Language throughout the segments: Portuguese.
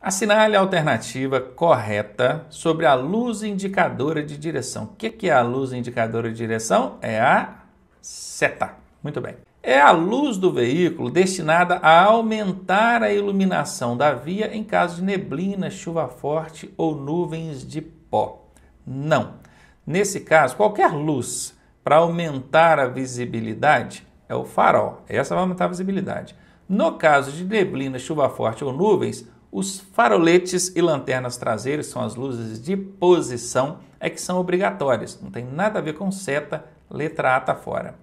Assinale a alternativa correta sobre a luz indicadora de direção. O que é a luz indicadora de direção? É a seta. Muito bem. É a luz do veículo destinada a aumentar a iluminação da via em caso de neblina, chuva forte ou nuvens de pó. Não. Nesse caso, qualquer luz para aumentar a visibilidade é o farol. Essa vai aumentar a visibilidade. No caso de neblina, chuva forte ou nuvens, os faroletes e lanternas traseiros são as luzes de posição, é que são obrigatórias, não tem nada a ver com seta, letra A tá fora.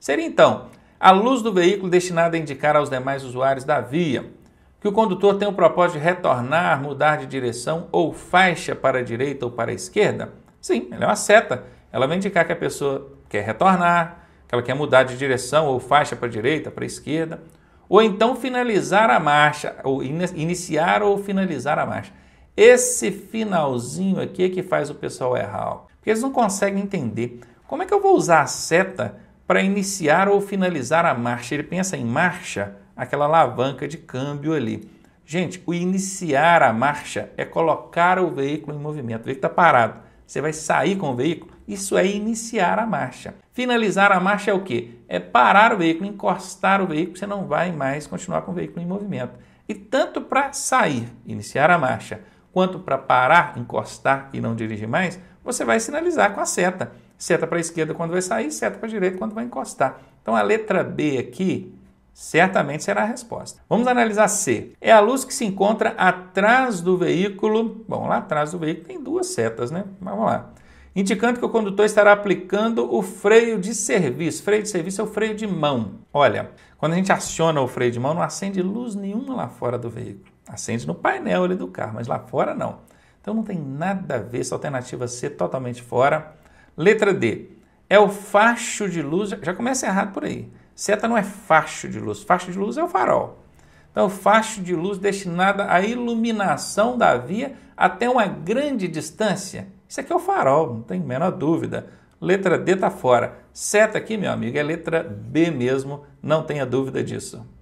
Seria então a luz do veículo destinada a indicar aos demais usuários da via que o condutor tem o propósito de retornar, mudar de direção ou faixa para a direita ou para a esquerda? Sim, ela é uma seta. Ela vai indicar que a pessoa quer retornar, que ela quer mudar de direção ou faixa para a direita, para a esquerda, ou então finalizar a marcha, ou in iniciar ou finalizar a marcha. Esse finalzinho aqui é que faz o pessoal errar, porque eles não conseguem entender. Como é que eu vou usar a seta para iniciar ou finalizar a marcha? Ele pensa em marcha, aquela alavanca de câmbio ali. Gente, o iniciar a marcha é colocar o veículo em movimento, o veículo está parado. Você vai sair com o veículo, isso é iniciar a marcha. Finalizar a marcha é o quê? É parar o veículo, encostar o veículo, você não vai mais continuar com o veículo em movimento. E tanto para sair, iniciar a marcha, quanto para parar, encostar e não dirigir mais, você vai sinalizar com a seta. Seta para a esquerda quando vai sair, seta para a direita quando vai encostar. Então a letra B aqui Certamente será a resposta. Vamos analisar C. É a luz que se encontra atrás do veículo. Bom, lá atrás do veículo tem duas setas, né? Mas Vamos lá. Indicando que o condutor estará aplicando o freio de serviço. Freio de serviço é o freio de mão. Olha, quando a gente aciona o freio de mão, não acende luz nenhuma lá fora do veículo. Acende no painel ali do carro, mas lá fora não. Então não tem nada a ver essa alternativa C totalmente fora. Letra D é o facho de luz. Já começa errado por aí. Seta não é facho de luz. Facho de luz é o farol. Então, o facho de luz destinada à iluminação da via até uma grande distância. Isso aqui é o farol, não tem menor dúvida. Letra D está fora. Seta aqui, meu amigo, é letra B mesmo, não tenha dúvida disso.